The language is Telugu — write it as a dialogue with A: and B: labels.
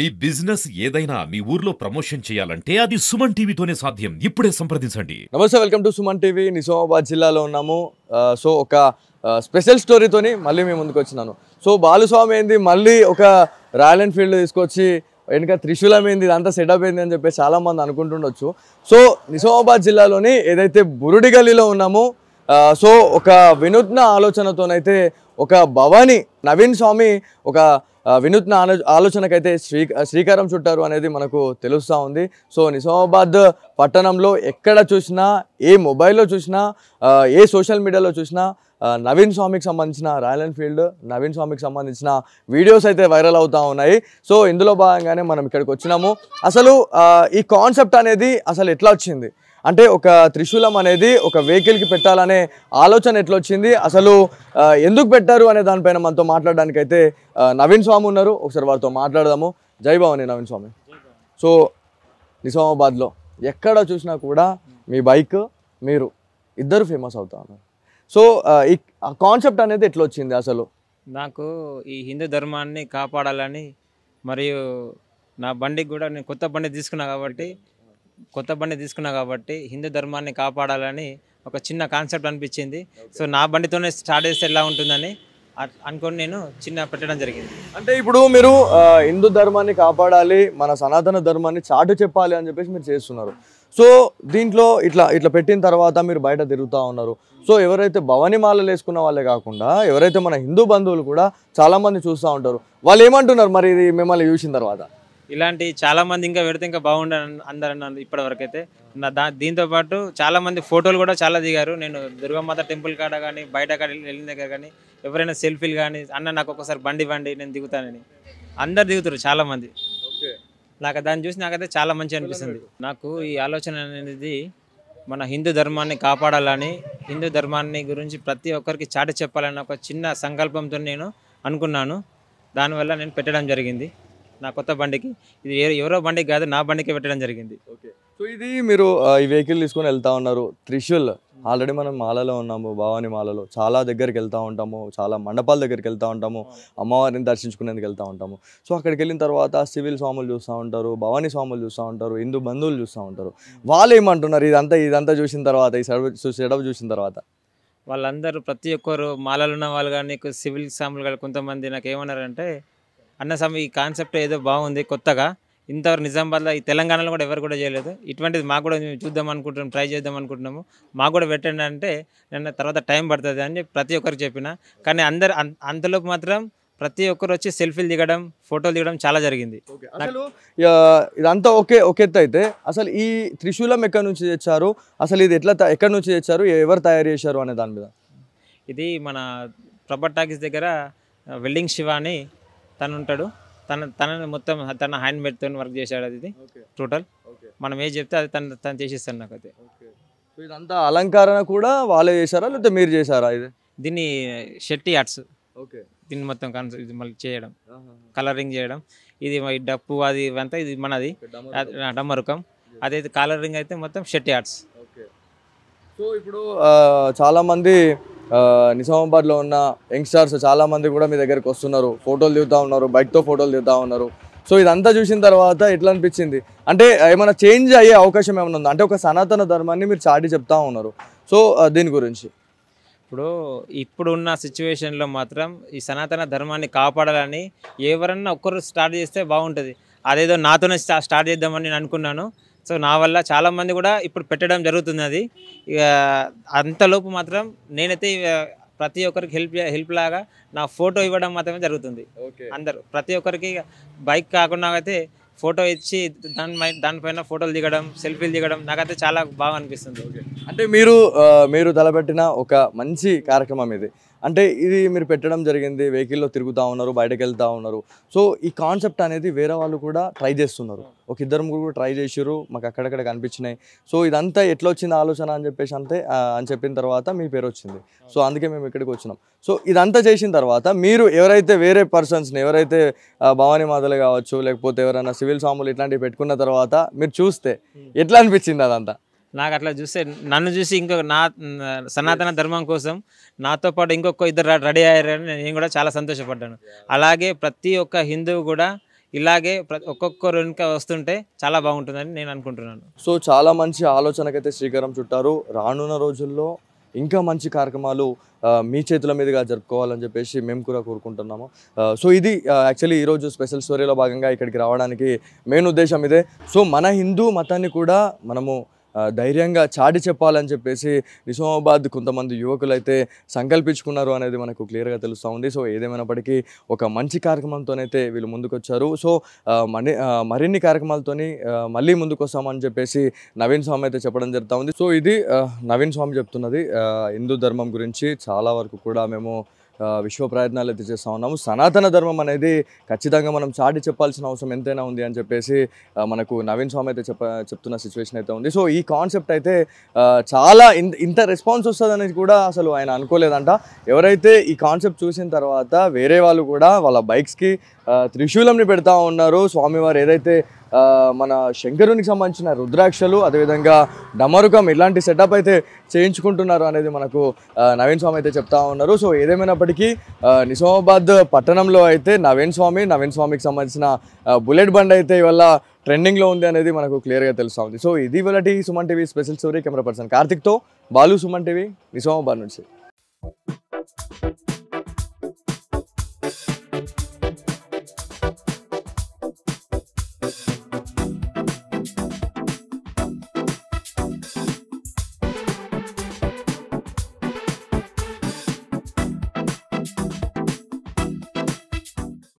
A: మీ బిజినెస్ ఏదైనా మీ ఊర్లో ప్రమోషన్ చేయాలంటే అది సుమన్ టీవీతోనే సాధ్యం ఇప్పుడే సంప్రదించండి
B: నమస్తే welcome to Suman TV Nizamabad జిల్లాలో ఉన్నాము సో ఒక స్పెషల్ స్టోరీతోని మళ్ళీ మేము ముందుకు వచ్చినాను సో బాలుస్వామి ఏంది మళ్ళీ ఒక రాయల్ ఎన్ఫీల్డ్ తీసుకొచ్చి వెనుక త్రిశూలం ఏంది ఇదంతా సెటప్ ఏంది అని చెప్పి చాలామంది అనుకుంటుండొచ్చు సో నిజామాబాద్ జిల్లాలోని ఏదైతే బురుడి గల్లీలో ఉన్నామో సో ఒక వినూత్న ఆలోచనతోనైతే ఒక భవానీ నవీన్ స్వామి ఒక వినూత్న ఆలోచనకైతే శ్రీ శ్రీకారం చుట్టారు అనేది మనకు తెలుస్తూ ఉంది సో నిజామాబాద్ పట్టణంలో ఎక్కడ చూసినా ఏ మొబైల్లో చూసినా ఏ సోషల్ మీడియాలో చూసినా నవీన్ స్వామికి సంబంధించిన రాయల్ ఎన్ఫీల్డ్ నవీన్ స్వామికి సంబంధించిన వీడియోస్ అయితే వైరల్ అవుతూ ఉన్నాయి సో ఇందులో భాగంగానే మనం ఇక్కడికి వచ్చినాము అసలు ఈ కాన్సెప్ట్ అనేది అసలు ఎట్లా వచ్చింది అంటే ఒక త్రిశూలం అనేది ఒక వెహికల్కి పెట్టాలనే ఆలోచన ఎట్లొచ్చింది అసలు ఎందుకు పెట్టారు అనే దానిపైన మనతో మాట్లాడడానికి అయితే నవీన్ స్వామి ఉన్నారు ఒకసారి వారితో మాట్లాడదాము జై భవాని నవీన్ స్వామి సో నిజామాబాద్లో ఎక్కడ చూసినా కూడా మీ బైక్ మీరు ఇద్దరు ఫేమస్ అవుతాను సో ఈ కాన్సెప్ట్ అనేది ఎట్లా వచ్చింది అసలు
A: నాకు ఈ హిందూ ధర్మాన్ని కాపాడాలని మరియు నా బండికి కూడా నేను కొత్త బండి తీసుకున్నా కాబట్టి కొత్త బండి తీసుకున్నా కాబట్టి హిందూ ధర్మాన్ని కాపాడాలని ఒక చిన్న కాన్సెప్ట్ అనిపించింది సో నా బండితోనే స్టార్ట్ చేస్తే ఎలా ఉంటుందని అనుకుని నేను చిన్న పెట్టడం జరిగింది
B: అంటే ఇప్పుడు మీరు హిందూ ధర్మాన్ని కాపాడాలి మన సనాతన ధర్మాన్ని చాటు చెప్పాలి అని చెప్పేసి మీరు చేస్తున్నారు సో దీంట్లో ఇట్లా ఇట్లా పెట్టిన తర్వాత మీరు బయట తిరుగుతూ ఉన్నారు సో ఎవరైతే భవని మాలలు వేసుకున్న వాళ్ళే కాకుండా ఎవరైతే మన హిందూ బంధువులు కూడా చాలామంది చూస్తూ ఉంటారు వాళ్ళు ఏమంటున్నారు మరి ఇది మిమ్మల్ని చూసిన తర్వాత
A: ఇలాంటి చాలా మంది ఇంకా పెడితే ఇంకా బాగుండే అందరు అన్నారు ఇప్పటి వరకు అయితే నా దా దీంతో పాటు చాలా మంది ఫోటోలు కూడా చాలా దిగారు నేను దుర్గామాత టెంపుల్ కాడ కానీ బయట కాడ వెళ్ళిన దగ్గర కానీ ఎవరైనా సెల్ఫీలు కానీ అన్న నాకు ఒకసారి బండి బండి నేను దిగుతానని అందరు దిగుతారు చాలా మంది నాకు దాన్ని చూసి నాకైతే చాలా మంచి అనిపిస్తుంది నాకు ఈ ఆలోచన అనేది మన హిందూ ధర్మాన్ని కాపాడాలని హిందూ ధర్మాన్ని గురించి ప్రతి ఒక్కరికి చాటి చెప్పాలని ఒక చిన్న సంకల్పంతో నేను అనుకున్నాను దానివల్ల నేను పెట్టడం జరిగింది నా కొత్త బండికి ఇది ఎవరో బండికి కాదు నా బండికి పెట్టడం జరిగింది ఓకే
B: సో ఇది మీరు ఈ వెహికల్ తీసుకొని వెళ్తా ఉన్నారు త్రిశూల్ ఆల్రెడీ మనం మాలలో ఉన్నాము భవాని మాలలో చాలా దగ్గరికి వెళ్తూ ఉంటాము చాలా మండపాల దగ్గరికి వెళ్తూ ఉంటాము అమ్మవారిని దర్శించుకునేందుకు వెళ్తూ ఉంటాము సో అక్కడికి వెళ్ళిన తర్వాత సివిల్ స్వాములు చూస్తూ ఉంటారు భవానీ స్వాములు చూస్తూ ఉంటారు హిందూ బంధువులు చూస్తూ ఉంటారు వాళ్ళు ఏమంటున్నారు ఇదంతా ఇదంతా చూసిన తర్వాత ఈ సెడవ్ సెడవ్ చూసిన తర్వాత
A: వాళ్ళందరూ ప్రతి ఒక్కరు మాలలు ఉన్న వాళ్ళు కానీ సివిల్ స్వాములు కానీ కొంతమంది నాకు ఏమన్నారంటే అన్న సమ్ ఈ కాన్సెప్ట్ ఏదో బాగుంది కొత్తగా ఇంతవరకు నిజామాబాద్లో ఈ తెలంగాణలో కూడా ఎవరు కూడా చేయలేదు ఇటువంటిది మాకు కూడా మేము చూద్దాం అనుకుంటున్నాం ట్రై చేద్దాం అనుకుంటున్నాము మాకు కూడా పెట్టండి అంటే నిన్న తర్వాత టైం పడుతుంది అని ప్రతి ఒక్కరు చెప్పిన కానీ అందరు అంతలోపు మాత్రం ప్రతి ఒక్కరు వచ్చి సెల్ఫీలు దిగడం ఫోటోలు దిగడం చాలా జరిగింది అసలు
B: ఇదంతా ఒకే ఓకే అయితే అసలు ఈ త్రిశూలం ఎక్కడి నుంచి తెచ్చారు అసలు ఇది ఎట్లా ఎక్కడి నుంచి తెచ్చారు ఎవరు తయారు చేశారు అనే దాని మీద
A: ఇది మన ప్రభట్ టాకీస్ దగ్గర వెల్డింగ్ శివ అని తను ఉంటాడు తన తనని మొత్తం తన హ్యాండ్ తోని వర్క్ చేశాడు అది టోటల్ మనం ఏం చెప్తే అది తను తను చేసేస్తాను నాకు అయితే
B: ఇదంతా అలంకరణ కూడా వాళ్ళే చేశారా లేకపోతే మీరు చేశారా ఇది దీన్ని షెట్టి ఆర్ట్స్ ఓకే
A: దీన్ని మొత్తం కన్స్ ఇది మళ్ళీ చేయడం కలరింగ్ చేయడం ఇది డప్పు అది అంతా ఇది మనది డమ్మరుకం అదైతే కలరింగ్ అయితే మొత్తం షెట్టి ఆర్ట్స్ ఓకే
B: సో ఇప్పుడు చాలామంది నిజామాబాద్లో ఉన్న యంగ్స్టర్స్ చాలామంది కూడా మీ దగ్గరికి వస్తున్నారు ఫోటోలు దిగుతూ ఉన్నారు బైక్తో ఫోటోలు దిగుతూ ఉన్నారు సో ఇదంతా చూసిన తర్వాత ఎట్లా అనిపించింది అంటే ఏమైనా చేంజ్ అయ్యే అవకాశం ఏమైనా ఉందా అంటే ఒక సనాతన ధర్మాన్ని మీరు చాటి చెప్తా ఉన్నారు సో దీని గురించి
A: ఇప్పుడు ఇప్పుడున్న సిచ్యువేషన్లో మాత్రం ఈ సనాతన ధర్మాన్ని కాపాడాలని ఎవరన్నా ఒక్కరు స్టార్ట్ చేస్తే బాగుంటుంది అదేదో నాతోనే స్టార్ట్ చేద్దామని నేను అనుకున్నాను సో నా వల్ల చాలామంది కూడా ఇప్పుడు పెట్టడం జరుగుతుంది అది ఇక అంతలోపు మాత్రం నేనైతే ప్రతి ఒక్కరికి హెల్ప్ హెల్ప్ లాగా నా ఫోటో ఇవ్వడం మాత్రమే జరుగుతుంది అందరు ప్రతి ఒక్కరికి బైక్ కాకుండా అయితే ఫోటో ఇచ్చి దాని దానిపైన ఫోటోలు దిగడం సెల్ఫీలు దిగడం నాకైతే చాలా బాగా అనిపిస్తుంది
B: అంటే మీరు మీరు తలపెట్టిన ఒక మంచి కార్యక్రమం ఇది అంటే ఇది మీరు పెట్టడం జరిగింది వెహికల్లో తిరుగుతూ ఉన్నారు బయటకు వెళ్తూ ఉన్నారు సో ఈ కాన్సెప్ట్ అనేది వేరే వాళ్ళు కూడా ట్రై చేస్తున్నారు ఒక ఇద్దరు ముగ్గురు ట్రై చేసారు మాకు అక్కడక్కడ కనిపించినాయి సో ఇదంతా ఎట్లా వచ్చింది ఆలోచన అని చెప్పేసి అంతే అని చెప్పిన తర్వాత మీ పేరు వచ్చింది సో అందుకే మేము ఇక్కడికి వచ్చినాం సో ఇదంతా చేసిన తర్వాత మీరు ఎవరైతే వేరే పర్సన్స్ని ఎవరైతే భవానీ మాతలు కావచ్చు లేకపోతే ఎవరైనా సివిల్ సాములు ఇట్లాంటివి పెట్టుకున్న తర్వాత మీరు చూస్తే ఎట్లా అనిపించింది అదంతా
A: నాకు అట్లా చూస్తే నన్ను చూసి ఇంకొక నా సనాతన ధర్మం కోసం నాతో పాటు ఇంకొక ఇద్దరు రెడీ అయ్యారని నేను కూడా చాలా సంతోషపడ్డాను అలాగే ప్రతి ఒక్క హిందువు కూడా ఇలాగే ఒక్కొక్కరు వెనుక వస్తుంటే చాలా బాగుంటుందని నేను అనుకుంటున్నాను
B: సో చాలా మంచి ఆలోచనకైతే శ్రీకారం చుట్టారు రానున్న రోజుల్లో ఇంకా మంచి కార్యక్రమాలు మీ చేతుల మీదుగా జరుపుకోవాలని చెప్పేసి మేము కూడా కోరుకుంటున్నాము సో ఇది యాక్చువల్లీ ఈరోజు స్పెషల్ స్టోరీలో భాగంగా ఇక్కడికి రావడానికి మెయిన్ ఉద్దేశం ఇదే సో మన హిందూ మతాన్ని కూడా మనము ధైర్యంగా చాటి చెప్పాలని చెప్పేసి నిజామాబాద్ కొంతమంది యువకులు అయితే సంకల్పించుకున్నారు అనేది మనకు క్లియర్గా తెలుస్తూ ఉంది సో ఏదేమైనప్పటికీ ఒక మంచి కార్యక్రమంతోనైతే వీళ్ళు ముందుకొచ్చారు సో మరి మరిన్ని కార్యక్రమాలతోని మళ్ళీ ముందుకు వస్తామని చెప్పేసి నవీన్ స్వామి అయితే చెప్పడం జరుగుతూ ఉంది సో ఇది నవీన్ స్వామి చెప్తున్నది హిందూ ధర్మం గురించి చాలా వరకు కూడా మేము విశ్వ ప్రయత్నాలు అయితే చేస్తూ ఉన్నాము సనాతన ధర్మం అనేది ఖచ్చితంగా మనం చాటి చెప్పాల్సిన అవసరం ఎంతైనా ఉంది అని చెప్పేసి మనకు నవీన్ స్వామి అయితే చెప్ప చెప్తున్న సిచ్యువేషన్ అయితే ఉంది సో ఈ కాన్సెప్ట్ అయితే చాలా ఇంత రెస్పాన్స్ వస్తుందని కూడా అసలు ఆయన అనుకోలేదంట ఎవరైతే ఈ కాన్సెప్ట్ చూసిన తర్వాత వేరే వాళ్ళు కూడా వాళ్ళ బైక్స్కి త్రిశూలంని పెడతా ఉన్నారు స్వామివారు ఏదైతే మన శంకరునికి సంబంధించిన రుద్రాక్షలు అదేవిధంగా డమరుకం ఇలాంటి సెటప్ అయితే చేయించుకుంటున్నారు అనేది మనకు నవీన్ స్వామి అయితే చెప్తా ఉన్నారు సో ఏదేమైనప్పటికీ నిజామాబాద్ పట్టణంలో అయితే నవీన్ స్వామి నవీన్ స్వామికి సంబంధించిన బుల్లెట్ బండ్ అయితే ఇవాళ ట్రెండింగ్లో ఉంది అనేది మనకు క్లియర్గా తెలుస్తూ ఉంది సో ఇది ఇవాళ Suman TV special story camera person కార్తిక్తో బాలు సుమన్ టీవీ నిజామాబాద్ నుంచి